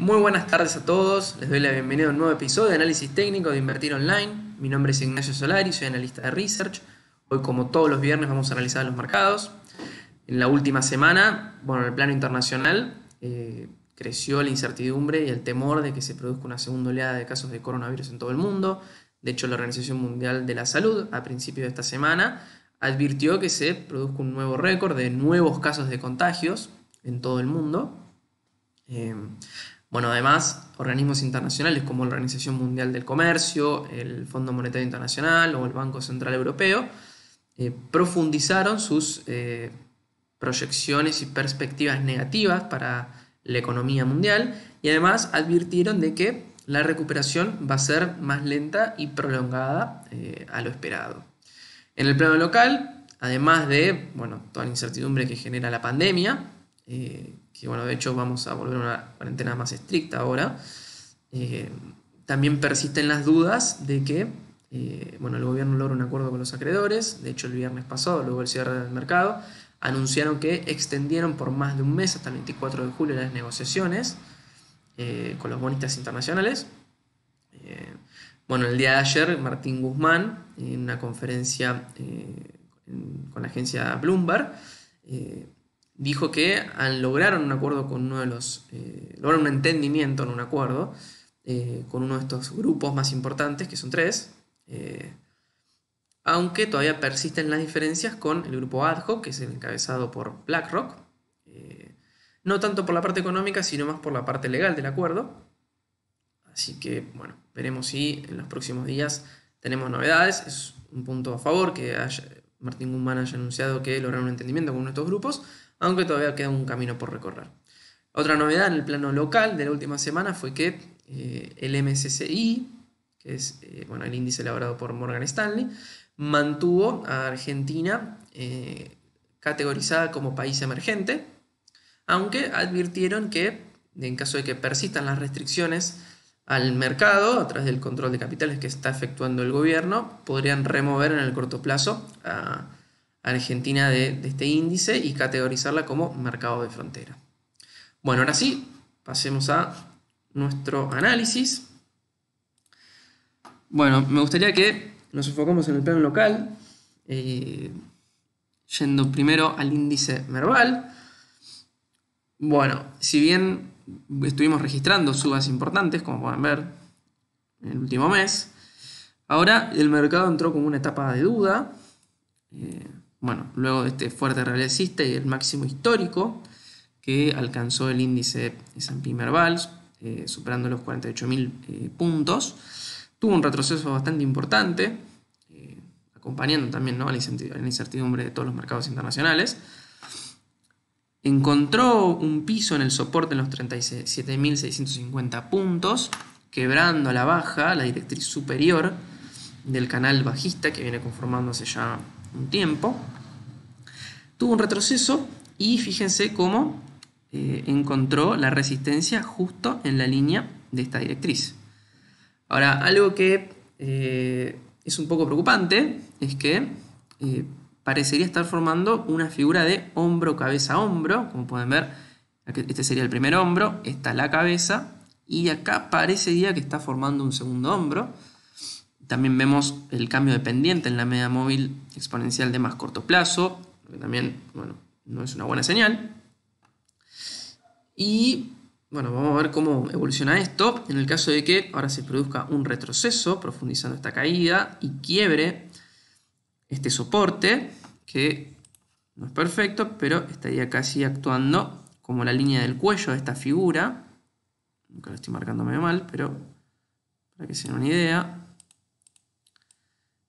Muy buenas tardes a todos, les doy la bienvenida a un nuevo episodio de Análisis Técnico de Invertir Online. Mi nombre es Ignacio Solari, soy analista de Research. Hoy como todos los viernes vamos a analizar los mercados. En la última semana, bueno, en el plano internacional eh, creció la incertidumbre y el temor de que se produzca una segunda oleada de casos de coronavirus en todo el mundo. De hecho, la Organización Mundial de la Salud a principios de esta semana advirtió que se produzca un nuevo récord de nuevos casos de contagios en todo el mundo. Eh, bueno, además, organismos internacionales como la Organización Mundial del Comercio, el Fondo Monetario Internacional o el Banco Central Europeo eh, profundizaron sus eh, proyecciones y perspectivas negativas para la economía mundial y además advirtieron de que la recuperación va a ser más lenta y prolongada eh, a lo esperado. En el plano local, además de bueno, toda la incertidumbre que genera la pandemia, bueno, de hecho vamos a volver a una cuarentena más estricta ahora, eh, también persisten las dudas de que eh, bueno, el gobierno logra un acuerdo con los acreedores, de hecho el viernes pasado, luego del cierre del mercado, anunciaron que extendieron por más de un mes hasta el 24 de julio las negociaciones eh, con los bonistas internacionales. bueno, el día de ayer Martín Guzmán, en una conferencia con la agencia Bloomberg, dijo que lograron un acuerdo con uno de los, eh, un entendimiento en un acuerdo eh, con uno de estos grupos más importantes, que son tres, eh, aunque todavía persisten las diferencias con el grupo ad hoc, que es el encabezado por BlackRock, no tanto por la parte económica, sino más por la parte legal del acuerdo. Así que, bueno, veremos si en los próximos días tenemos novedades. Es un punto a favor que haya, Martin Guzmán haya anunciado que lograron un entendimiento con uno de estos grupos, aunque todavía queda un camino por recorrer. Otra novedad en el plano local de la última semana fue que eh, el MSCI, que es eh, el índice elaborado por Morgan Stanley, mantuvo a Argentina eh, categorizada como país emergente, aunque advirtieron que en caso de que persistan las restricciones al mercado, a través del control de capitales que está efectuando el gobierno, podrían remover en el corto plazo a Argentina de, este índice y categorizarla como mercado de frontera. Bueno, ahora sí, pasemos a nuestro análisis. Bueno, me gustaría que nos enfocamos en el plano local, eh, yendo primero al índice verbal. Bueno, si bien estuvimos registrando subas importantes, como pueden ver, en el último mes, ahora el mercado entró con una etapa de duda. Eh, bueno, luego de este fuerte alcista y el máximo histórico que alcanzó el índice S&P Mervals, eh, superando los 48.000 eh, puntos, tuvo un retroceso bastante importante, eh, acompañando también la incertidumbre de todos los mercados internacionales. Encontró un piso en el soporte en los 37.650 puntos, quebrando a la baja la directriz superior del canal bajista que viene conformándose ya un tiempo, tuvo un retroceso y fíjense cómo eh, encontró la resistencia justo en la línea de esta directriz. Ahora, algo que eh, es un poco preocupante es que eh, parecería estar formando una figura de hombro, cabeza, hombro, como pueden ver, este sería el primer hombro, esta la cabeza, y acá parecería que está formando un segundo hombro, también vemos el cambio de pendiente en la media móvil exponencial de más corto plazo, que también no es una buena señal. Y bueno, vamos a ver cómo evoluciona esto en el caso de que ahora se produzca un retroceso, profundizando esta caída y quiebre este soporte, que no es perfecto, pero estaría casi actuando como la línea del cuello de esta figura. Nunca lo estoy marcando medio mal, pero para que se den una idea,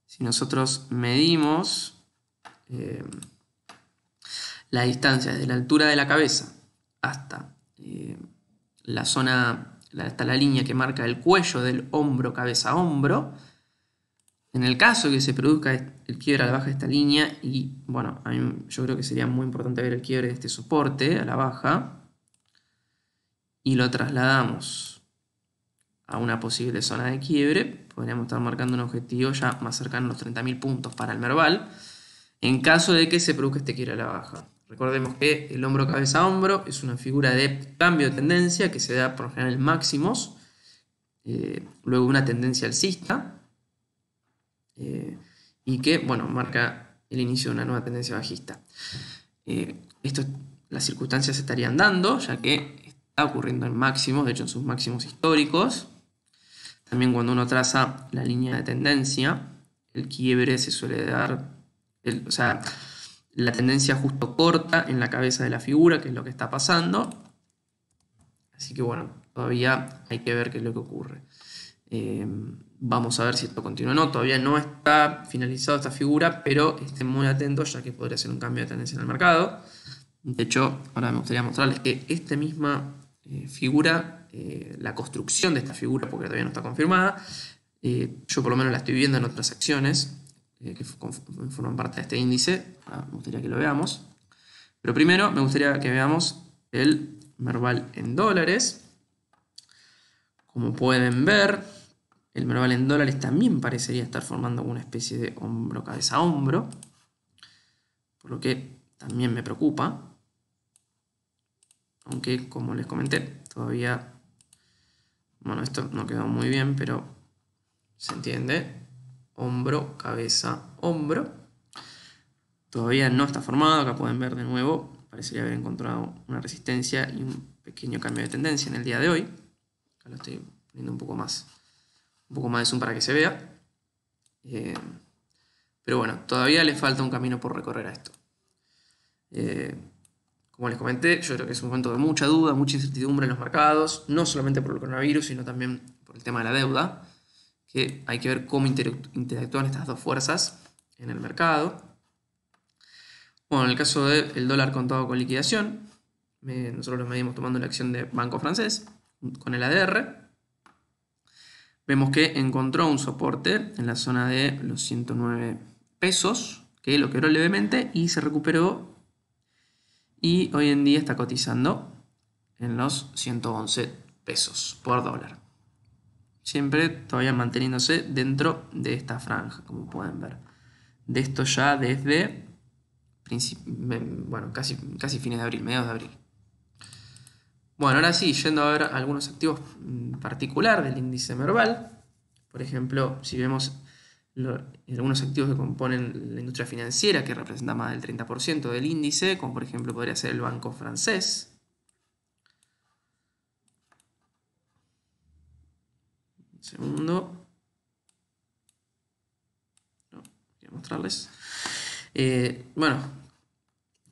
si nosotros medimos eh, la distancia desde la altura de la cabeza hasta eh, la zona, hasta la línea que marca el cuello del hombro, cabeza hombro, en el caso que se produzca el quiebre a la baja de esta línea, y bueno, yo creo que sería muy importante ver el quiebre de este soporte a la baja, y lo trasladamos a una posible zona de quiebre, podríamos estar marcando un objetivo ya más cercano a los 30.000 puntos para el Merval, en caso de que se produzca este quiebre a la baja. Recordemos que el hombro cabeza a hombro es una figura de cambio de tendencia que se da por general en máximos, eh, luego una tendencia alcista, eh, y que, bueno, marca el inicio de una nueva tendencia bajista. Eh, esto, las circunstancias se estarían dando, ya que está ocurriendo en máximos, de hecho en sus máximos históricos, también cuando uno traza la línea de tendencia, el quiebre se suele dar, o sea, la tendencia justo corta en la cabeza de la figura, que es lo que está pasando. Así que bueno, todavía hay que ver qué es lo que ocurre. Eh, vamos a ver si esto continúa o no. Todavía no está finalizada esta figura, pero estén muy atentos ya que podría ser un cambio de tendencia en el mercado. De hecho, ahora me gustaría mostrarles que esta misma eh, figura eh, la construcción de esta figura, porque todavía no está confirmada. Eh, yo por lo menos la estoy viendo en otras acciones eh, que forman parte de este índice. Ah, me gustaría que lo veamos. Pero primero me gustaría que veamos el Merval en dólares. Como pueden ver, el Merval en dólares también parecería estar formando una especie de hombro, cabeza hombro. Por lo que también me preocupa. Aunque, como les comenté, todavía bueno, esto no quedó muy bien, pero se entiende. Hombro, cabeza, hombro. Todavía no está formado, acá pueden ver de nuevo. Parecería haber encontrado una resistencia y un pequeño cambio de tendencia en el día de hoy. Acá lo estoy poniendo un poco más, un poco más de zoom para que se vea. Eh, pero bueno, todavía le falta un camino por recorrer a esto. Eh, como les comenté, yo creo que es un momento de mucha duda, mucha incertidumbre en los mercados, no solamente por el coronavirus, sino también por el tema de la deuda, que hay que ver cómo interactúan estas dos fuerzas en el mercado. Bueno, en el caso del dólar contado con liquidación, nosotros lo medimos tomando la acción de Banco Francés con el ADR. Vemos que encontró un soporte en la zona de los 109 pesos, que lo quebró levemente y se recuperó y hoy en día está cotizando en los 111 pesos por dólar. Siempre todavía manteniéndose dentro de esta franja, como pueden ver. De esto ya desde bueno, casi, casi fines de abril, mediados de abril. Bueno, ahora sí, yendo a ver algunos activos en mm, particular del índice Merval. Por ejemplo, si vemos algunos activos que componen la industria financiera, que representa más del 30% del índice, como por ejemplo podría ser el Banco Francés. Un segundo. No, a mostrarles. Eh, bueno,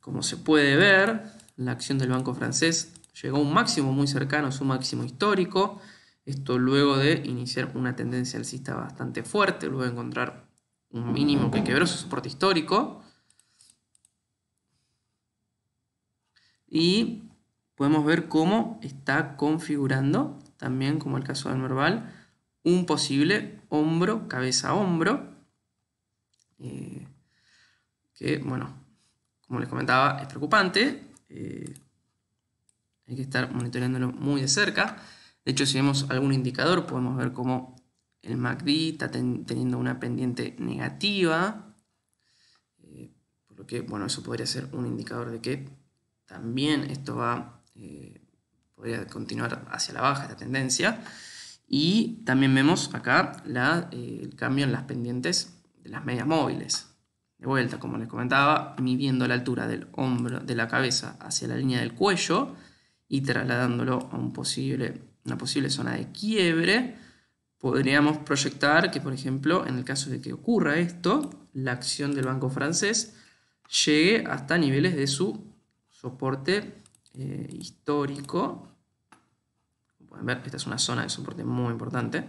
como se puede ver, la acción del Banco Francés llegó a un máximo muy cercano, a su máximo histórico. Esto luego de iniciar una tendencia alcista bastante fuerte, luego de encontrar un mínimo que quebró su soporte histórico. Y podemos ver cómo está configurando, también como el caso del Norval un posible hombro, cabeza hombro. Eh, que, bueno, como les comentaba, es preocupante. Eh, hay que estar monitoreándolo muy de cerca. De hecho, si vemos algún indicador, podemos ver cómo el MACD está teniendo una pendiente negativa, eh, por lo que, bueno, eso podría ser un indicador de que también esto va, eh, podría continuar hacia la baja esta tendencia. Y también vemos acá eh, el cambio en las pendientes de las medias móviles. De vuelta, como les comentaba, midiendo la altura del hombro de la cabeza hacia la línea del cuello y trasladándolo a un posible una posible zona de quiebre, podríamos proyectar que, por ejemplo, en el caso de que ocurra esto, la acción del banco francés llegue hasta niveles de su soporte eh, histórico. Como pueden ver, esta es una zona de soporte muy importante.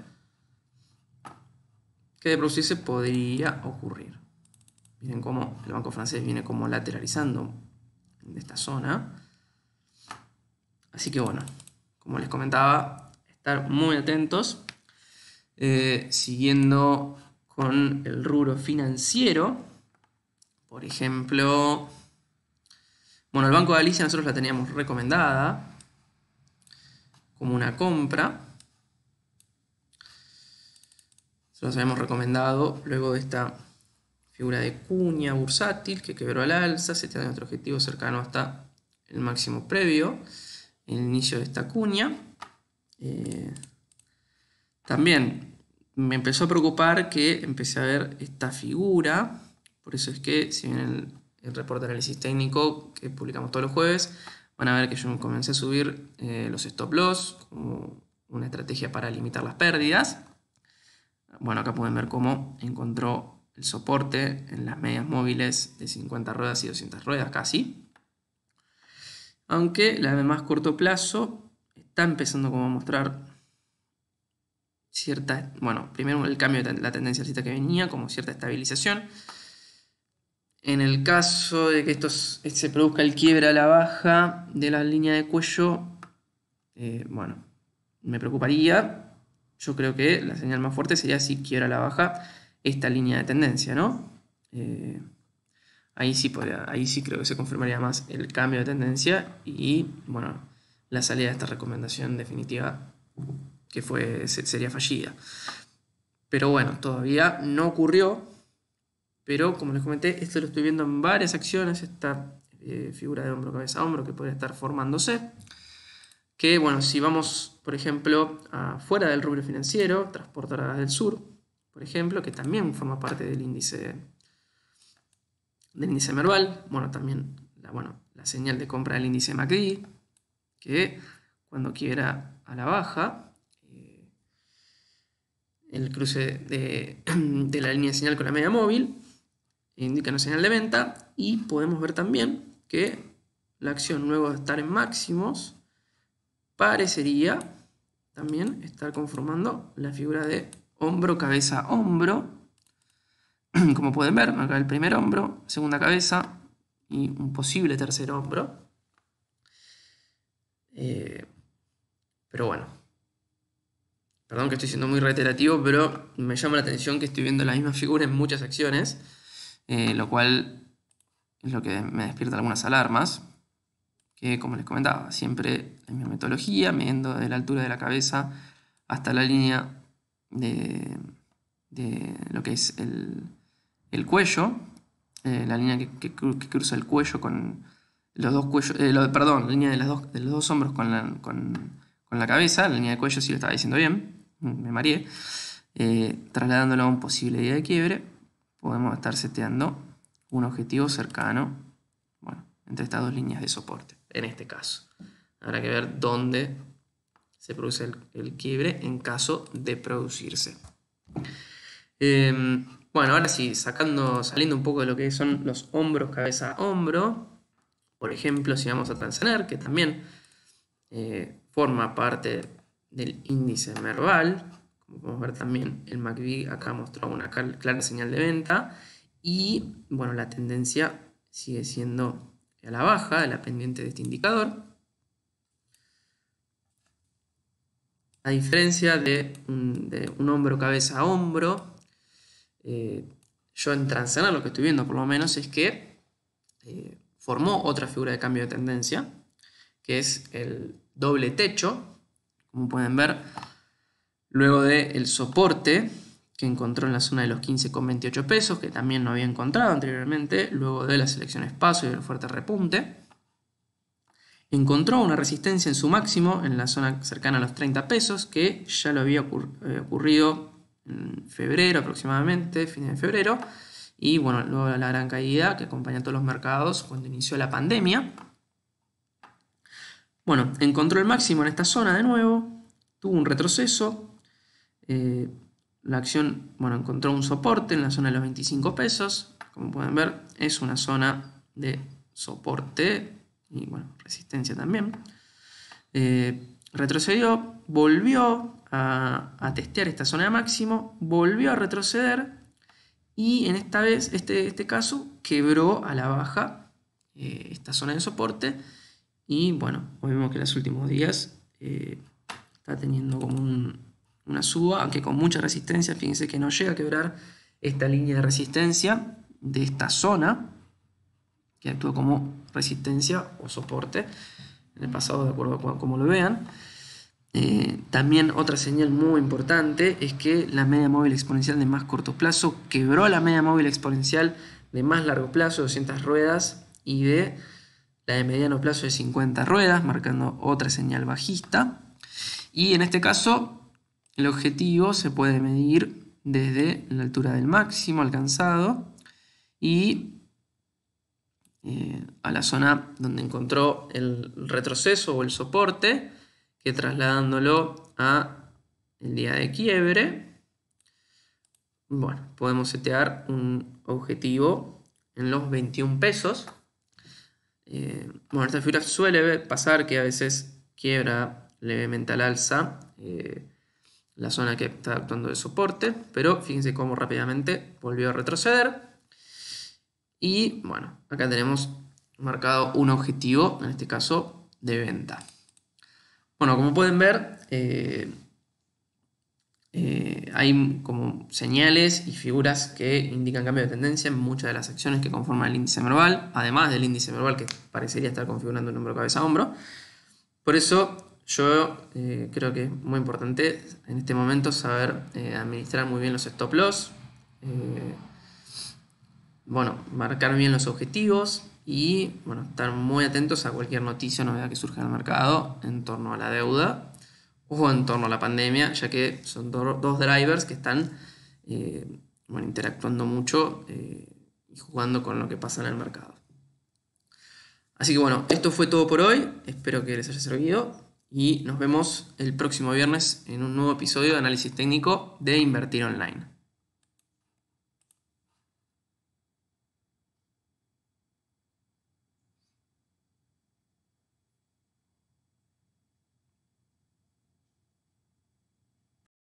Que de producirse podría ocurrir. Miren cómo el banco francés viene como lateralizando de esta zona. Así que bueno, como les comentaba, estar muy atentos. Eh, siguiendo con el rubro financiero, por ejemplo, bueno, el Banco de Galicia nosotros la teníamos recomendada como una compra. nosotros la habíamos recomendado luego de esta figura de cuña bursátil que quebró al alza, se tiene nuestro objetivo cercano hasta el máximo previo el inicio de esta cuña. Eh, también me empezó a preocupar que empecé a ver esta figura, por eso es que si bien el, reporte de análisis técnico que publicamos todos los jueves, van a ver que yo comencé a subir eh, los stop loss como una estrategia para limitar las pérdidas. Bueno, acá pueden ver cómo encontró el soporte en las medias móviles de 50 ruedas y 200 ruedas casi aunque la de más corto plazo está empezando como a mostrar cierta, bueno, primero el cambio de la tendencia que venía, como cierta estabilización. En el caso de que esto se produzca el quiebra a la baja de la línea de cuello, eh, bueno, me preocuparía. Yo creo que la señal más fuerte sería si quiebra a la baja esta línea de tendencia, ¿no? Eh, ahí sí, ahí sí creo que se confirmaría más el cambio de tendencia y, bueno, la salida de esta recomendación definitiva que fue, sería fallida. Pero bueno, todavía no ocurrió, pero como les comenté, esto lo estoy viendo en varias acciones, esta eh, figura de hombro, cabeza, hombro que puede estar formándose. Que bueno, si vamos, por ejemplo, fuera del rubro financiero, transportadoras del sur, por ejemplo, que también forma parte del índice del índice Merval, bueno, también la, bueno, la señal de compra del índice MACD, que cuando quiera a la baja, eh, el cruce de, de, la línea de señal con la media móvil indica una señal de venta y podemos ver también que la acción luego de estar en máximos parecería también estar conformando la figura de hombro, cabeza, hombro, como pueden ver, acá el primer hombro, segunda cabeza y un posible tercer hombro. Eh, pero bueno, perdón que estoy siendo muy reiterativo, pero me llama la atención que estoy viendo la misma figura en muchas acciones, eh, lo cual es lo que me despierta algunas alarmas, que como les comentaba, siempre en mi metodología, midiendo de la altura de la cabeza hasta la línea de lo que es el, el cuello, eh, la línea que, cruza el cuello con los dos cuellos, eh, perdón, la línea de, dos, de los dos hombros con la, cabeza, la línea de cuello si lo estaba diciendo bien, me mareé, eh, trasladándolo a un posible día de quiebre, podemos estar seteando un objetivo cercano, bueno, entre estas dos líneas de soporte, en este caso. Habrá que ver dónde se produce el, quiebre en caso de producirse. Em, bueno, ahora sí, sacando, saliendo un poco de lo que son los hombros, cabeza, hombro. Por ejemplo, si vamos a Tanzaner, que también eh, forma parte del índice Merval, como podemos ver también, el MACD acá mostró una clara señal de venta. Y bueno, la tendencia sigue siendo a la baja, la pendiente de este indicador. A diferencia de un, de un hombro cabeza hombro, eh, yo en Transcender lo que estoy viendo por lo menos es que eh, formó otra figura de cambio de tendencia, que es el doble techo, como pueden ver, luego del el soporte que encontró en la zona de los 15,28 pesos, que también no había encontrado anteriormente, luego de la selección espacio y del fuerte repunte, encontró una resistencia en su máximo en la zona cercana a los 30 pesos, que ya lo había eh, ocurrido febrero aproximadamente, fin de febrero, y bueno, luego la gran caída que acompaña a todos los mercados cuando inició la pandemia. Bueno, encontró el máximo en esta zona de nuevo, tuvo un retroceso, eh, la acción, bueno, encontró un soporte en la zona de los 25 pesos, como pueden ver, es una zona de soporte y bueno, resistencia también. Eh, retrocedió, volvió a, testear esta zona de máximo, volvió a retroceder y en esta vez, este, este caso, quebró a la baja eh, esta zona de soporte y bueno, vemos que en los últimos días eh, está teniendo como una suba, aunque con mucha resistencia, fíjense que no llega a quebrar esta línea de resistencia de esta zona que actúa como resistencia o soporte en el pasado, de acuerdo a cómo lo vean. Eh, también otra señal muy importante es que la media móvil exponencial de más corto plazo quebró la media móvil exponencial de más largo plazo, 200 ruedas, y de la de mediano plazo de 50 ruedas, marcando otra señal bajista. Y en este caso, el objetivo se puede medir desde la altura del máximo alcanzado y eh, a la zona donde encontró el retroceso o el soporte, que trasladándolo a el día de quiebre, bueno, podemos setear un objetivo en los 21 pesos. Eh, bueno, esta figura suele pasar que a veces quiebra levemente al alza eh, la zona que está actuando de soporte, pero fíjense cómo rápidamente volvió a retroceder. Y bueno, acá tenemos marcado un objetivo, en este caso de venta. Bueno, como pueden ver, eh, eh, hay como señales y figuras que indican cambio de tendencia en muchas de las acciones que conforman el índice verbal, además del índice verbal que parecería estar configurando un número cabeza-hombro. Por eso yo eh, creo que es muy importante en este momento saber administrar muy bien los stop loss bueno, marcar bien los objetivos y bueno, estar muy atentos a cualquier noticia o novedad que surja en el mercado en torno a la deuda o en torno a la pandemia, ya que son dos drivers que están eh, interactuando mucho eh, y jugando con lo que pasa en el mercado. Así que bueno, esto fue todo por hoy, espero que les haya servido y nos vemos el próximo viernes en un nuevo episodio de análisis técnico de Invertir Online.